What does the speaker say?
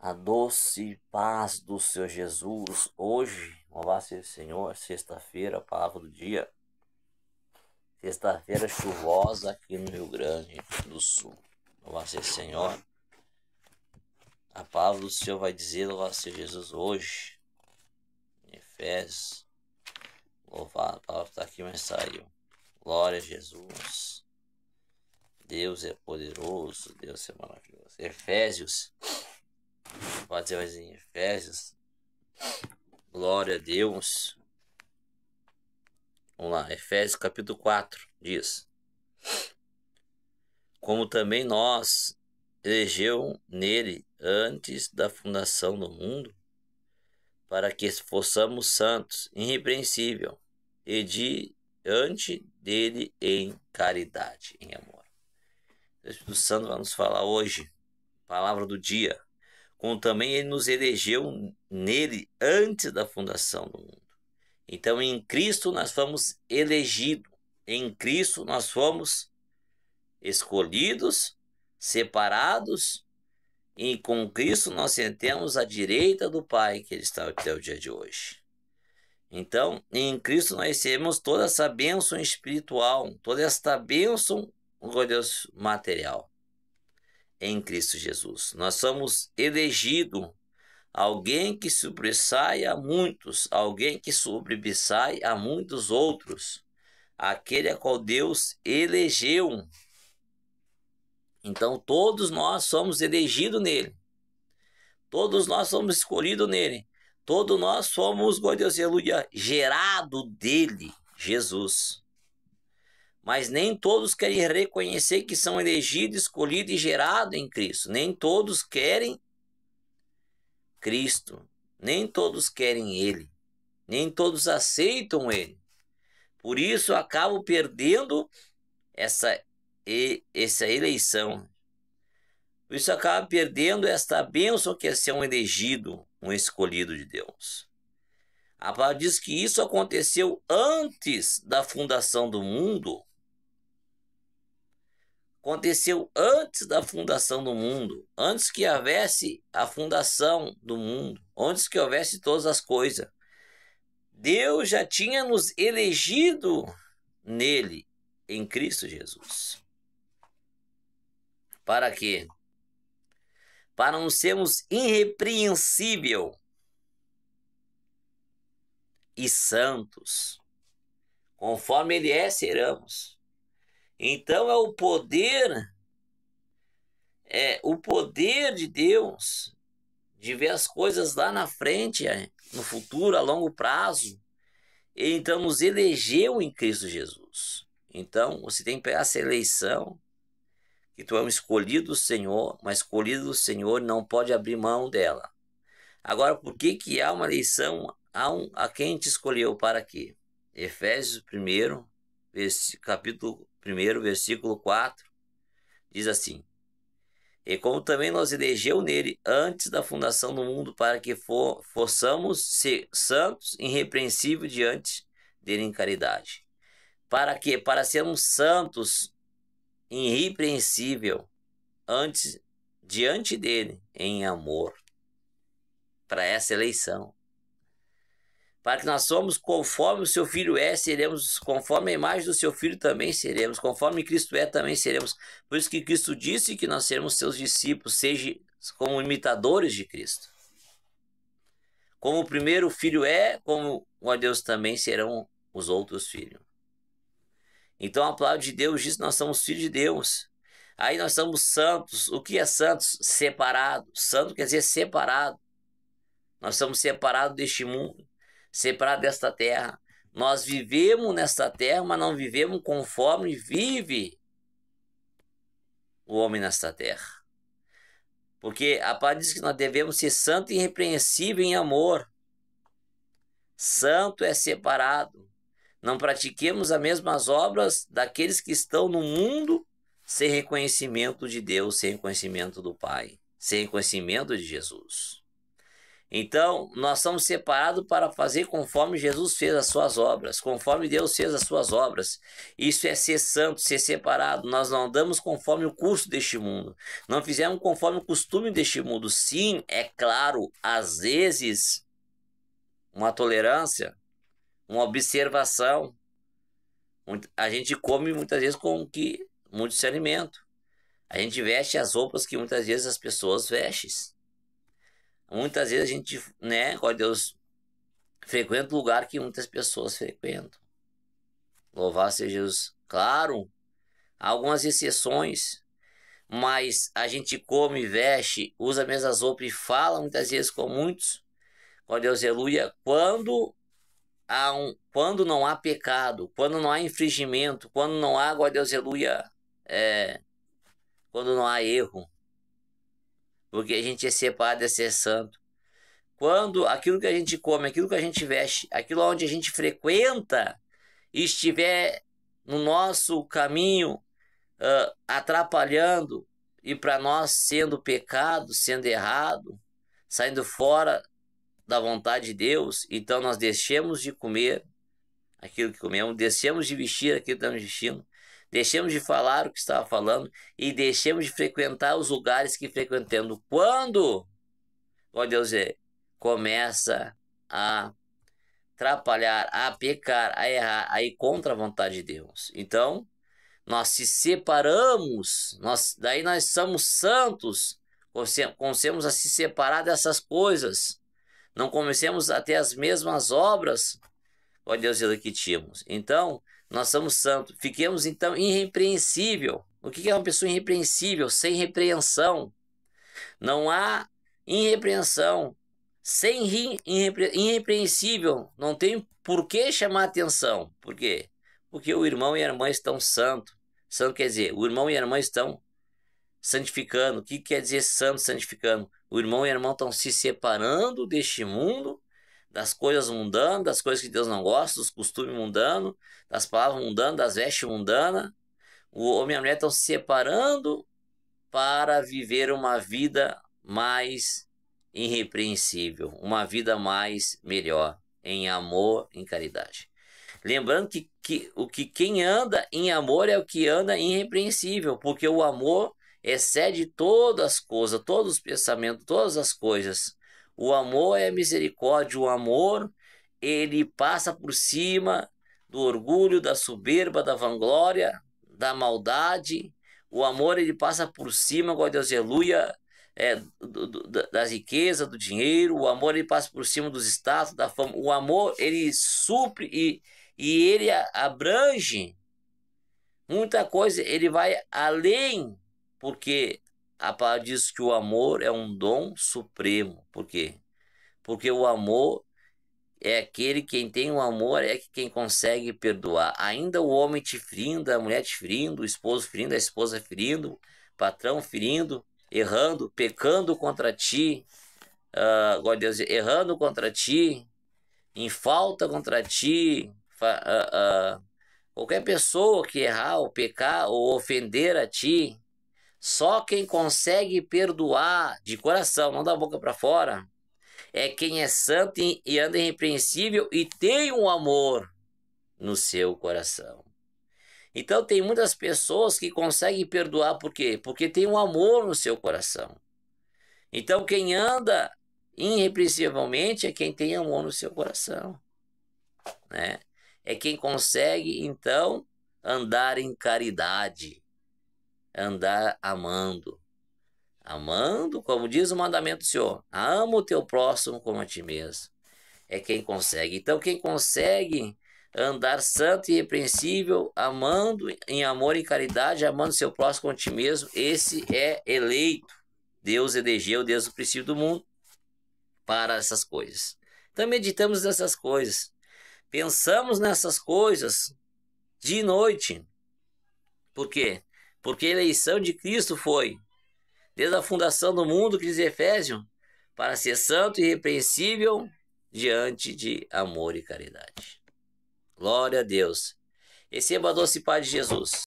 A doce paz do Senhor Jesus, hoje, louvado seja o Senhor, sexta-feira, palavra do dia. Sexta-feira chuvosa aqui no Rio Grande do Sul. Louvado seja o Senhor. A palavra do Senhor vai dizer, louvado seja Jesus, hoje, em Efésios. Louvado, a palavra está aqui, mas saiu. Glória a Jesus. Deus é poderoso, Deus é maravilhoso. Efésios mais em Efésios. Glória a Deus. Vamos lá, Efésios capítulo 4 diz: Como também nós elegeu nele antes da fundação do mundo, para que fossamos santos, irrepreensível, e diante dele em caridade, em amor. O Espírito Santo vai nos falar hoje, palavra do dia, como também ele nos elegeu nele antes da fundação do mundo. Então, em Cristo nós fomos elegidos, em Cristo nós fomos escolhidos, separados, e com Cristo nós sentemos à direita do Pai, que ele está até o dia de hoje. Então, em Cristo nós recebemos toda essa bênção espiritual, toda esta bênção, glorioso material em Cristo Jesus. Nós somos elegido alguém que sobressai a muitos, alguém que sobressai a muitos outros, aquele a qual Deus elegeu. Então todos nós somos elegidos nele. Todos nós somos escolhidos nele. Todos nós somos, glória Deus, aleluia, gerado dele, Jesus mas nem todos querem reconhecer que são elegidos, escolhidos e gerados em Cristo. Nem todos querem Cristo. Nem todos querem Ele. Nem todos aceitam Ele. Por isso acabo perdendo essa, essa eleição. Por isso acaba perdendo esta bênção que é ser um elegido, um escolhido de Deus. A palavra diz que isso aconteceu antes da fundação do mundo aconteceu antes da fundação do mundo, antes que houvesse a fundação do mundo, antes que houvesse todas as coisas. Deus já tinha nos elegido nele, em Cristo Jesus. Para quê? Para não sermos irrepreensível e santos. Conforme ele é, seramos. Então é o poder, é o poder de Deus de ver as coisas lá na frente, é, no futuro, a longo prazo. E então nos elegeu em Cristo Jesus. Então você tem que pegar essa eleição, que tu é um escolhido do Senhor, mas escolhido do Senhor não pode abrir mão dela. Agora, por que, que há uma eleição a, um, a quem te escolheu para quê? Efésios 1, capítulo 1 versículo 4, diz assim: E como também nos elegeu nele antes da fundação do mundo, para que for, possamos ser santos e irrepreensíveis diante dele em caridade. Para que? Para sermos santos irrepreensível antes diante dele em amor para essa eleição para que nós somos conforme o seu filho é, seremos, conforme a imagem do seu filho também seremos, conforme Cristo é, também seremos. Por isso que Cristo disse que nós seremos seus discípulos, seja como imitadores de Cristo. Como o primeiro filho é, como o Deus também serão os outros filhos. Então a palavra de Deus diz que nós somos filhos de Deus. Aí nós somos santos. O que é santos? Separado. Santo quer dizer separado. Nós somos separados deste mundo separado desta terra. Nós vivemos nesta terra, mas não vivemos conforme vive o homem nesta terra. Porque a paz diz que nós devemos ser santo e irrepreensível em amor. Santo é separado. Não pratiquemos as mesmas obras daqueles que estão no mundo sem reconhecimento de Deus, sem reconhecimento do Pai, sem reconhecimento de Jesus. Então, nós somos separados para fazer conforme Jesus fez as suas obras, conforme Deus fez as suas obras. Isso é ser santo, ser separado. Nós não andamos conforme o curso deste mundo, não fizemos conforme o costume deste mundo. Sim, é claro, às vezes, uma tolerância, uma observação. A gente come muitas vezes com o que muito se A gente veste as roupas que muitas vezes as pessoas vestem. Muitas vezes a gente, né, ó Deus, frequenta lugar que muitas pessoas frequentam. Louvar seja Jesus. Claro, algumas exceções, mas a gente come, veste, usa mesmas roupas roupa e fala muitas vezes com muitos. Ó Deus, aleluia. Quando há um, quando não há pecado, quando não há infringimento, quando não há, ó Deus, aleluia, é, quando não há erro, porque a gente é separado é ser santo. Quando aquilo que a gente come, aquilo que a gente veste, aquilo onde a gente frequenta estiver no nosso caminho uh, atrapalhando e para nós sendo pecado, sendo errado, saindo fora da vontade de Deus, então nós deixemos de comer aquilo que comemos, deixemos de vestir aquilo que estamos vestindo, Deixemos de falar o que estava falando e deixemos de frequentar os lugares que frequentando. Quando, ó Deus, é, começa a atrapalhar, a pecar, a errar, a ir contra a vontade de Deus. Então, nós se separamos, nós, daí nós somos santos, começamos a se separar dessas coisas. Não comecemos a ter as mesmas obras, ó Deus, que tínhamos. Então, nós somos santos. Fiquemos então irrepreensível. O que é uma pessoa irrepreensível? Sem repreensão. Não há irrepreensão. Sem irrepreensível. Não tem por que chamar atenção. Por quê? Porque o irmão e a irmã estão santo. Santo quer dizer, o irmão e a irmã estão santificando. O que quer dizer santo santificando? O irmão e a irmã estão se separando deste mundo das coisas mundanas, das coisas que Deus não gosta, dos costumes mundanos, das palavras mundanas, das vestes mundanas. O homem e a mulher estão se separando para viver uma vida mais irrepreensível, uma vida mais melhor, em amor, em caridade. Lembrando que, que o que quem anda em amor é o que anda irrepreensível, porque o amor excede todas as coisas, todos os pensamentos, todas as coisas. O amor é misericórdia, o amor ele passa por cima do orgulho, da soberba, da vanglória, da maldade. O amor ele passa por cima, glória a Deus, aleluia, é, do, do, da riqueza, do dinheiro. O amor ele passa por cima dos status, da fama. O amor ele supre e, e ele abrange muita coisa. Ele vai além, porque a palavra diz que o amor é um dom supremo. Por quê? Porque o amor é aquele quem tem o um amor é quem consegue perdoar. Ainda o homem te ferindo, a mulher te ferindo, o esposo ferindo, a esposa ferindo, patrão ferindo, errando, pecando contra ti, uh, Deus, errando contra ti, em falta contra ti, uh, uh, qualquer pessoa que errar ou pecar ou ofender a ti, só quem consegue perdoar de coração, não da boca para fora, é quem é santo e anda irrepreensível e tem um amor no seu coração. Então tem muitas pessoas que conseguem perdoar por quê? Porque tem um amor no seu coração. Então quem anda irrepreensivelmente é quem tem amor no seu coração, né? É quem consegue então andar em caridade andar amando. Amando, como diz o mandamento do Senhor, ama o teu próximo como a ti mesmo. É quem consegue. Então, quem consegue andar santo e irrepreensível, amando em amor e caridade, amando seu próximo como a ti mesmo, esse é eleito. Deus elegeu desde o princípio do mundo para essas coisas. Então, meditamos nessas coisas. Pensamos nessas coisas de noite. Por quê? Porque a eleição de Cristo foi, desde a fundação do mundo, que diz Efésio, para ser santo e irrepreensível diante de amor e caridade. Glória a Deus. Receba a doce Pai de Jesus.